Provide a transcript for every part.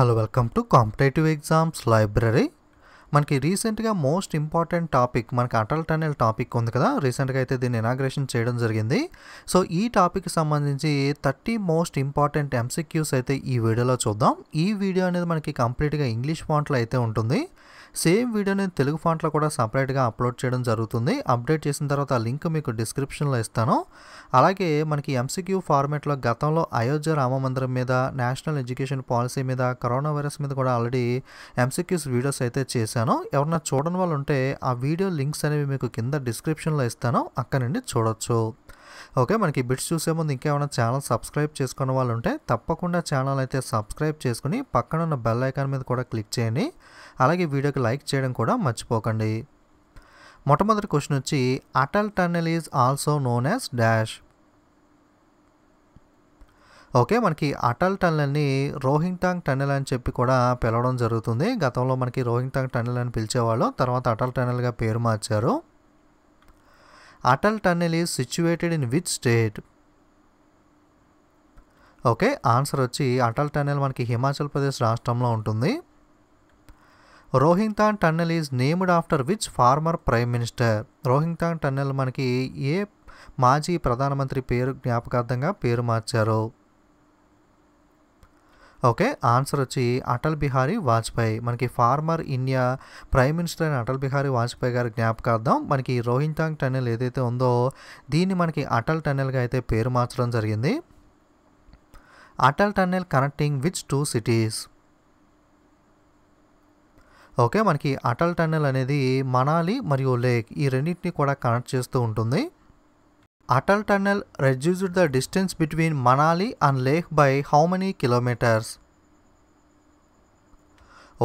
Hello welcome to competitive exams library మనకి రీసెంట్గా most important topic మనకి అటల్ టనల్ టాపిక్ ఉంది కదా రీసెంట్గా అయితే దీన్ని ఇనాగ్రేషన్ చేయడం జరిగింది సో ఈ టాపిక్కి సంబంధించి థర్టీ మోస్ట్ ఇంపార్టెంట్ ఎంసీక్యూస్ అయితే ఈ వీడియోలో చూద్దాం ఈ వీడియో అనేది మనకి కంప్లీట్గా ఇంగ్లీష్ పాయింట్లో అయితే ఉంటుంది సేమ్ వీడియోని తెలుగు ఫాంట్లో కూడా సపరేట్గా అప్లోడ్ చేయడం జరుగుతుంది అప్డేట్ చేసిన తర్వాత ఆ లింక్ మీకు డిస్క్రిప్షన్లో ఇస్తాను అలాగే మనకి ఎంసీక్యూ ఫార్మేట్లో గతంలో అయోధ్య రామమందిరం మీద నేషనల్ ఎడ్యుకేషన్ పాలసీ మీద కరోనా వైరస్ మీద కూడా ఆల్రెడీ ఎంసీక్యూస్ వీడియోస్ అయితే చేశాను ఎవరన్నా చూడని వాళ్ళు ఉంటే ఆ వీడియో లింక్స్ అనేవి మీకు కింద డిస్క్రిప్షన్లో ఇస్తాను అక్కడ నుండి చూడొచ్చు ఓకే మనకి బిట్స్ చూసే ముందు ఇంకేమైనా ఛానల్ సబ్స్క్రైబ్ చేసుకున్న వాళ్ళు ఉంటే తప్పకుండా ఛానల్ అయితే సబ్స్క్రైబ్ చేసుకుని పక్కన ఉన్న బెల్ ఐకాన్ మీద కూడా క్లిక్ చేయండి అలాగే వీడియోకి లైక్ చేయడం కూడా మర్చిపోకండి మొట్టమొదటి క్వశ్చన్ వచ్చి Atal tunnel is also known as dash okay మనకి అటల్ టన్నెల్ని రోహింగ్టాంగ్ టన్నెల్ అని చెప్పి కూడా పిలవడం జరుగుతుంది గతంలో మనకి రోహింగ్టాంగ్ టన్నెల్ అని పిలిచేవాళ్ళు తర్వాత అటల్ టన్నెల్గా పేరు మార్చారు Atal tunnel is situated in which state okay answer వచ్చి అటల్ టన్నెల్ మనకి హిమాచల్ ప్రదేశ్ రాష్ట్రంలో ఉంటుంది రోహింగ్తాన్ tunnel is named after which former prime minister రోహింగ్తాన్ టన్నెల్ మనకి ఏ మాజీ ప్రధానమంత్రి పేరు జ్ఞాపకార్థంగా పేరు మార్చారు ఓకే ఆన్సర్ వచ్చి అటల్ బిహారీ వాజ్పేయి మనకి ఫార్మర్ ఇండియా ప్రైమ్ మినిస్టర్ అయిన అటల్ బిహారీ వాజ్పేయి గారి జ్ఞాపకార్థం మనకి రోహింతాంగ్ టనెల్ ఏదైతే ఉందో దీన్ని మనకి అటల్ టనెల్గా అయితే పేరు మార్చడం జరిగింది Atal tunnel connecting which two cities okay మనకి అటల్ టన్నెల్ అనేది మనాలి మరియు లేక్ ఈ రెండింటిని కూడా కనెక్ట్ చేస్తూ ఉంటుంది Atal Tunnel reduced the distance between Manali and Leh by how many kilometres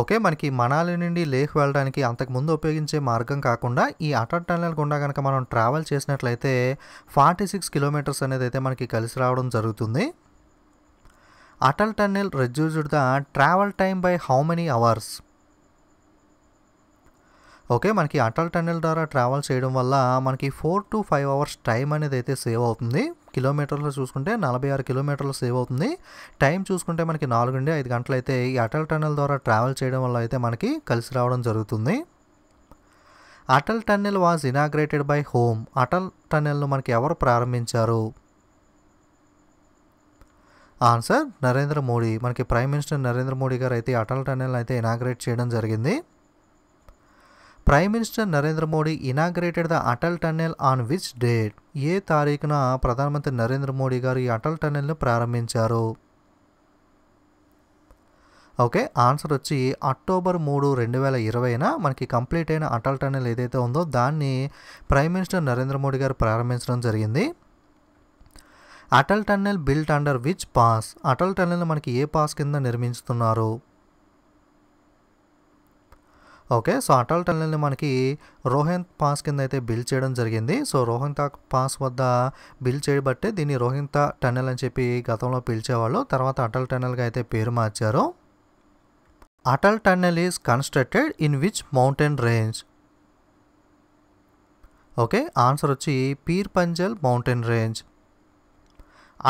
okay మనకి మనాలి నుండి లేహ్ వెళ్ళడానికి అంతకుముందు ఉపయోగించే మార్గం కాకుండా ఈ అటల్ టన్నెల్ గుండా కనుక మనం ట్రావెల్ చేసినట్లయితే ఫార్టీ సిక్స్ కిలోమీటర్స్ అనేది అయితే మనకి కలిసి రావడం జరుగుతుంది Atal tunnel reduced the travel time by how many hours okay మనకి అటల్ టన్నెల్ ద్వారా ట్రావెల్ చేయడం వల్ల మనకి four to five hours time అనేది అయితే సేవ్ అవుతుంది కిలోమీటర్లు చూసుకుంటే నలభై ఆరు కిలోమీటర్లు సేవ్ అవుతుంది టైం చూసుకుంటే మనకి నాలుగు నుండి ఐదు గంటలు అయితే ఈ అటల్ టన్నెల్ ద్వారా ట్రావెల్ చేయడం వల్ల అయితే మనకి కలిసి రావడం జరుగుతుంది Atal tunnel was inaugurated by whom Atal టన్నెల్ను మనకి ఎవరు ప్రారంభించారు ఆన్సర్ నరేంద్ర మోడీ మనకి ప్రైమ్ మినిస్టర్ నరేంద్ర మోడీ గారు అయితే అటల్ టన్నెల్ అయితే ఇనాగ్రేట్ చేయడం జరిగింది prime minister Narendra Modi inaugurated the Atal tunnel on which date ఏ తారీఖున ప్రధానమంత్రి నరేంద్ర మోడీ గారు ఈ అటల్ టన్నెల్ను ప్రారంభించారు ఓకే ఆన్సర్ వచ్చి అక్టోబర్ మూడు రెండు వేల ఇరవైన మనకి కంప్లీట్ అయిన అటల్ టన్నెల్ ఏదైతే ఉందో దాన్ని ప్రైమ్ మినిస్టర్ నరేంద్ర మోడీ గారు ప్రారంభించడం జరిగింది Atal tunnel built under which pass Atal tunnel మనకి ఏ పాస్ కింద నిర్మించుతున్నారు ఓకే సో అటల్ టన్నెల్ని మనకి రోహింత్ పాస్ కింద అయితే బిల్ చేయడం జరిగింది సో రోహింత పాస్ వద్ద బిల్ చేయబట్టే దీన్ని రోహింత టన్నెల్ అని చెప్పి గతంలో పిలిచేవాళ్ళు తర్వాత అటల్ టన్నెల్గా అయితే పేరు మార్చారు Atal tunnel is constructed in which mountain range okay answer వచ్చి Pir Panjal mountain range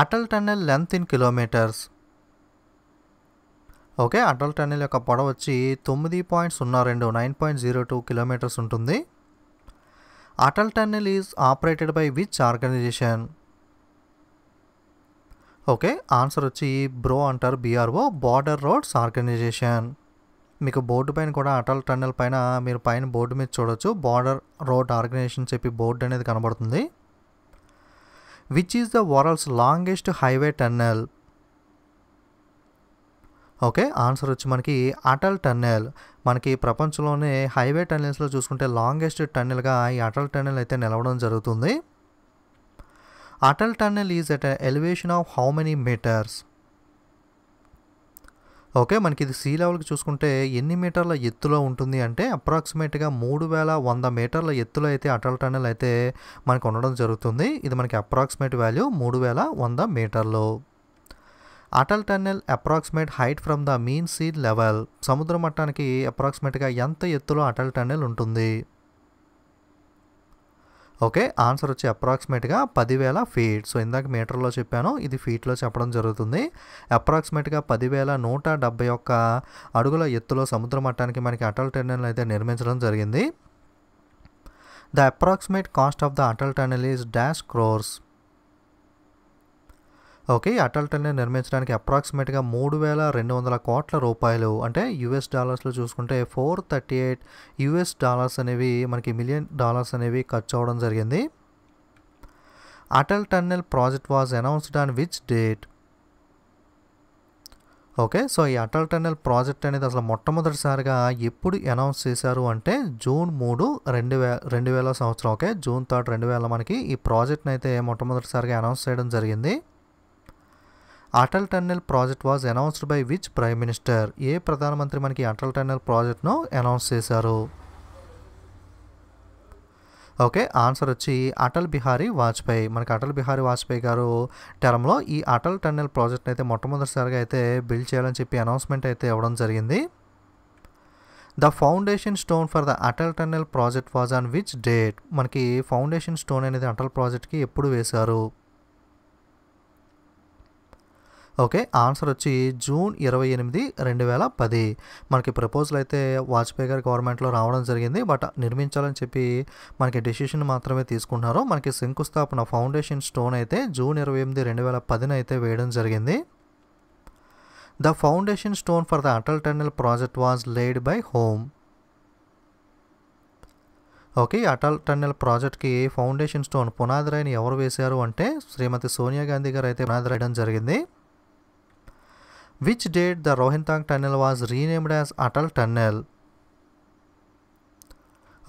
Atal tunnel length in kilometres okay Atal tunnel యొక్క పొడవు వచ్చి తొమ్మిది పాయింట్ సున్నా రెండు nine point zero two kilometres ఉంటుంది Atal tunnel is operated by which organization okay answer వచ్చి BRO అంటారు బీఆర్ఓ బార్డర్ రోడ్స్ ఆర్గనైజేషన్ మీకు బోర్డు పైన కూడా అటల్ టన్నెల్ పైన మీరు పైన బోర్డు మీద చూడొచ్చు బార్డర్ రోడ్ ఆర్గనైజేషన్ చెప్పి బోర్డు అనేది కనబడుతుంది which is the world's longest highway tunnel okay answer వచ్చి మనకి అటల్ టన్నెల్ మనకి ప్రపంచంలోనే హైవే టన్నెల్స్లో చూసుకుంటే లాంగెస్ట్ టన్నెల్గా ఈ అటల్ టన్నెల్ అయితే నిలవడం జరుగుతుంది Atal tunnel is at elevation of how many metres okay మనకి ఇది సీ లెవెల్కి చూసుకుంటే ఎన్ని మీటర్ల ఎత్తులో ఉంటుంది అంటే అప్రాక్సిమేట్గా మూడు వేల వంద మీటర్ల ఎత్తులో అయితే అటల్ టన్నెల్ అయితే మనకు ఉండడం జరుగుతుంది ఇది మనకి అప్రాక్సిమేట్ వాల్యూ మూడు వేల వంద మీటర్లు Atal tunnel approximate height from the mean sea level సముద్ర మట్టానికి అప్రాక్సిమేట్గా ఎంత ఎత్తులో అటల్ టన్నెల్ ఉంటుంది ఓకే ఆన్సర్ వచ్చి అప్రాక్సిమేట్గా పదివేల ఫీట్ సో ఇందాక మీటర్లో చెప్పాను ఇది ఫీట్లో చెప్పడం జరుగుతుంది అప్రాక్సిమేట్గా పదివేల నూట డెబ్బై ఒక్క అడుగుల ఎత్తులో సముద్ర మట్టానికి మనకి అటల్ టన్నెల్ అయితే నిర్మించడం జరిగింది the approximate cost of the Atal tunnel is dash crores okay ఈ అటల్ టన్నెల్ నిర్మించడానికి అప్రాక్సిమేట్గా మూడు వేల రెండు వందల కోట్ల రూపాయలు అంటే యుఎస్ డాలర్స్లో చూసుకుంటే four thirty eight US dollars అనేవి మనకి మిలియన్ డాలర్స్ అనేవి ఖర్చు అవ్వడం జరిగింది Atal tunnel project was announced on which date okay so ఈ అటల్ టన్నెల్ ప్రాజెక్ట్ అనేది అసలు మొట్టమొదటిసారిగా ఎప్పుడు అనౌన్స్ చేశారు అంటే జూన్ మూడు రెండు వే రెండు వేల సంవత్సరం ఓకే జూన్ థర్డ్ రెండు వేల మనకి ఈ ప్రాజెక్ట్ని అయితే మొట్టమొదటిసారిగా అనౌన్స్ చేయడం జరిగింది Atal tunnel project was announced by which prime minister ఏ ప్రధానమంత్రి మనకి అటల్ టన్నెల్ ప్రాజెక్ట్ను అనౌన్స్ చేశారు ఓకే ఆన్సర్ వచ్చి అటల్ బిహారీ వాజ్పేయి మనకి అటల్ బిహారీ వాజ్పేయి గారు టర్మ్లో ఈ అటల్ టన్నెల్ ప్రాజెక్ట్ని అయితే మొట్టమొదటిసారిగా అయితే బిల్డ్ చేయాలని చెప్పి అనౌన్స్మెంట్ అయితే ఇవ్వడం జరిగింది the foundation stone for the Atal tunnel project was on which date మనకి ఫౌండేషన్ స్టోన్ అనేది అటల్ ప్రాజెక్ట్కి ఎప్పుడు వేశారు ఓకే ఆన్సర్ వచ్చి జూన్ ఇరవై ఎనిమిది రెండు వేల పది మనకి ప్రపోజల్ అయితే వాజ్పేయి గారి గవర్నమెంట్లో రావడం జరిగింది బట్ నిర్మించాలని చెప్పి మనకి డెసిషన్ మాత్రమే తీసుకున్నారు మనకి శంకుస్థాపన ఫౌండేషన్ స్టోన్ అయితే జూన్ ఇరవై ఎనిమిది రెండు వేల పదిన అయితే వేయడం జరిగింది the foundation stone for the Atal tunnel project was laid by whom okay Atal tunnel ప్రాజెక్ట్కి ఫౌండేషన్ స్టోన్ పునాదిరాయిని ఎవరు వేశారు అంటే శ్రీమతి సోనియా గాంధీ గారు అయితే పునాదిరాయడం జరిగింది which date the Rohintang Tunnel was renamed as Atal Tunnel.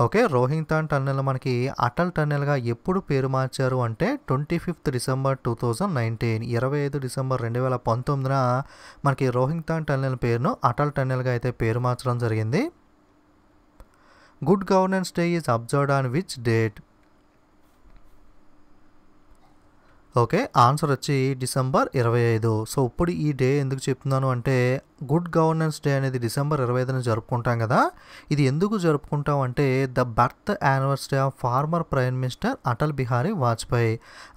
Okay రోహింగ్తాన్ టన్నెల్ మనకి అటల్ టన్నెల్గా ఎప్పుడు పేరు మార్చారు అంటే twenty fifth December two thousand nineteen ఇరవై ఐదు డిసెంబర్ రెండు వేల పంతొమ్మిదిన మనకి రోహింగ్తాన్ టన్నెల్ పేరును అటల్ టన్నెల్గా అయితే పేరు మార్చడం జరిగింది good governance day is observed on which date okay answer వచ్చి డిసెంబర్ ఇరవై ఐదు సో ఇప్పుడు ఈ డే ఎందుకు చెప్తున్నాను అంటే గుడ్ గవర్నెన్స్ డే అనేది డిసెంబర్ ఇరవై ఐదున జరుపుకుంటాం కదా ఇది ఎందుకు జరుపుకుంటాం అంటే the birth anniversary of former prime minister Atal Bihari Vajpayee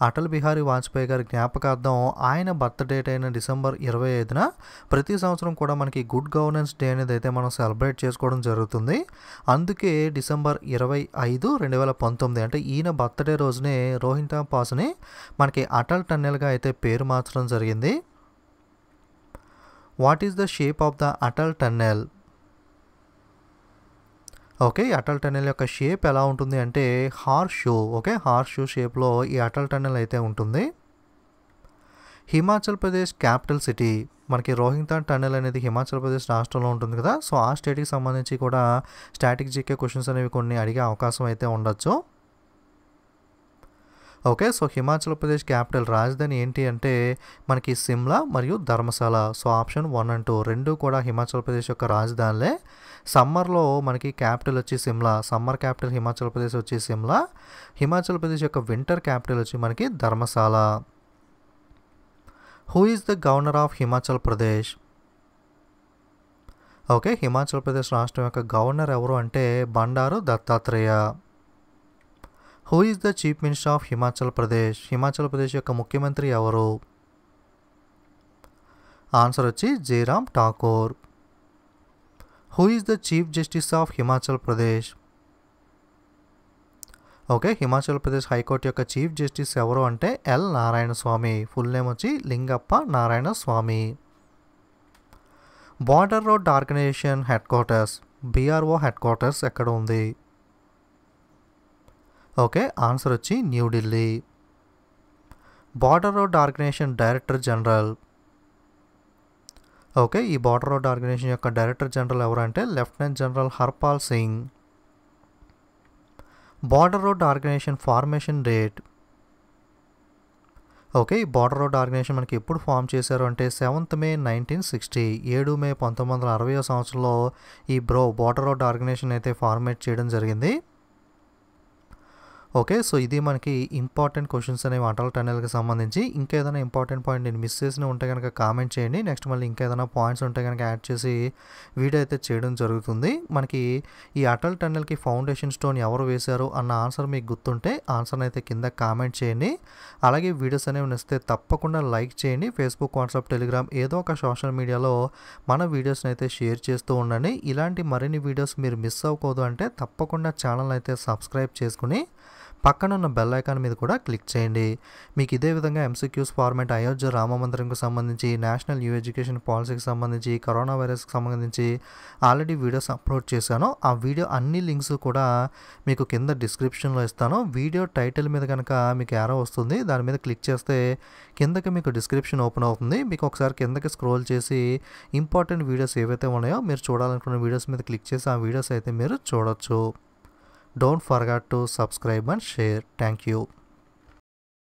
Atal Bihari Vajpayee గారి జ్ఞాపకార్థం ఆయన బర్త్ డేట్ అయిన డిసెంబర్ ఇరవై ఐదున ప్రతి సంవత్సరం కూడా మనకి గుడ్ గవర్నెన్స్ డే అనేది అయితే మనం సెలబ్రేట్ చేసుకోవడం జరుగుతుంది అందుకే డిసెంబర్ ఇరవై ఐదు రెండు వేల పంతొమ్మిది అంటే ఈయన బర్త్డే రోజునే రోహింటా పాస్ని మనకి అటల్ టన్నెల్గా అయితే పేరు మార్చడం జరిగింది what is the shape of the Atal tunnel okay Atal tunnel యొక్క షేప్ ఎలా ఉంటుంది అంటే horseshoe okay horseshoe షేప్లో ఈ అటల్ టన్నెల్ అయితే ఉంటుంది హిమాచల్ ప్రదేశ్ క్యాపిటల్ సిటీ మనకి రోహింగ్తా టన్నెల్ అనేది హిమాచల్ ప్రదేశ్ రాష్ట్రంలో ఉంటుంది కదా సో ఆ స్టేట్కి సంబంధించి కూడా స్టాటిక్ జీకే క్వశ్చన్స్ అనేవి కొన్ని అడిగే అవకాశం అయితే ఉండొచ్చు okay so Himachal Pradesh capital రాజధాని ఏంటి అంటే మనకి సిమ్లా మరియు Dharamshala so option one and two రెండు కూడా హిమాచల్ ప్రదేశ్ యొక్క రాజధానిలే సమ్మర్లో మనకి క్యాపిటల్ వచ్చి సిమ్లా సమ్మర్ క్యాపిటల్ హిమాచల్ ప్రదేశ్ వచ్చి సిమ్లా హిమాచల్ ప్రదేశ్ యొక్క వింటర్ క్యాపిటల్ వచ్చి మనకి Dharamshala who is the governor of Himachal Pradesh okay Himachal Pradesh రాష్ట్రం యొక్క గవర్నర్ ఎవరు అంటే Bandaru Dattatreya who is the chief minister of Himachal Pradesh Himachal Pradesh యొక్క ముఖ్యమంత్రి ఎవరు ఆన్సర్ వచ్చి Jairam Thakur who is the chief justice of Himachal Pradesh okay Himachal Pradesh high court యొక్క చీఫ్ జస్టిస్ ఎవరు అంటే L Narayana Swamy full name వచ్చి Lingappa Narayana Swamy border road organisation headquarters B R O headquarters ఎక్కడ ఉంది ఓకే ఆన్సర్ వచ్చి New Delhi border road organisation director general okay ఈ బార్డర్ రోడ్ ఆర్గనైజేషన్ యొక్క director general ఎవరంటే lieutenant general Harpal Singh border road organisation formation date okay ఈ border road organisation మనకి ఎప్పుడు form చేశారు అంటే సెవెంత్ మే నైన్టీన్ సిక్స్టీ ఏడు మే పంతొమ్మిది వందల అరవై సంవత్సరంలో ఈ బ్రో బార్డర్ రోడ్ ఆర్గనైజేషన్ అయితే ఫార్మేట్ చేయడం జరిగింది ఓకే సో ఇది మనకి ఇంపార్టెంట్ క్వశ్చన్స్ అనేవి అటల్ టనల్కి సంబంధించి ఇంకేదైనా ఇంపార్టెంట్ పాయింట్ నేను మిస్ చేసిన ఉంటే కనుక కామెంట్ చేయండి నెక్స్ట్ మళ్ళీ ఇంకేదైనా పాయింట్స్ ఉంటే కనుక యాడ్ చేసి వీడియో అయితే చేయడం జరుగుతుంది మనకి ఈ అటల్ టనల్కి ఫౌండేషన్ స్టోన్ ఎవరు వేశారు అన్న ఆన్సర్ మీకు గుర్తుంటే ఆన్సర్ని అయితే కింద కామెంట్ చేయండి అలాగే వీడియోస్ అనేవి నచ్చితే తప్పకుండా లైక్ చేయండి ఫేస్బుక్ వాట్సాప్ టెలిగ్రామ్ ఏదో ఒక సోషల్ మీడియాలో మన వీడియోస్ని అయితే షేర్ చేస్తూ ఉండండి ఇలాంటి మరిన్ని వీడియోస్ మీరు మిస్ అవ్వకూడదు అంటే తప్పకుండా ఛానల్ అయితే సబ్స్క్రైబ్ చేసుకుని పక్కనున్న బెల్ ఐకాన్ మీద కూడా క్లిక్ చేయండి మీకు ఇదే విధంగా ఎంసీక్యూస్ ఫార్మేట్ అయోధ్య రామ మందిరంకు సంబంధించి నేషనల్ న్యూ ఎడ్యుకేషన్ పాలసీకి సంబంధించి కరోనా వైరస్కి సంబంధించి ఆల్రెడీ వీడియోస్ అప్లోడ్ చేశాను ఆ వీడియో అన్ని లింక్స్ కూడా మీకు కింద డిస్క్రిప్షన్లో ఇస్తాను వీడియో టైటిల్ మీద కనుక మీకు ఎరా వస్తుంది దాని మీద క్లిక్ చేస్తే కిందకి మీకు డిస్క్రిప్షన్ ఓపెన్ అవుతుంది మీకు ఒకసారి కిందకి స్క్రోల్ చేసి ఇంపార్టెంట్ వీడియోస్ ఏవైతే ఉన్నాయో మీరు చూడాలనుకున్న వీడియోస్ మీద క్లిక్ చేసి ఆ వీడియోస్ అయితే మీరు చూడొచ్చు Don't forget to subscribe and share. Thank you.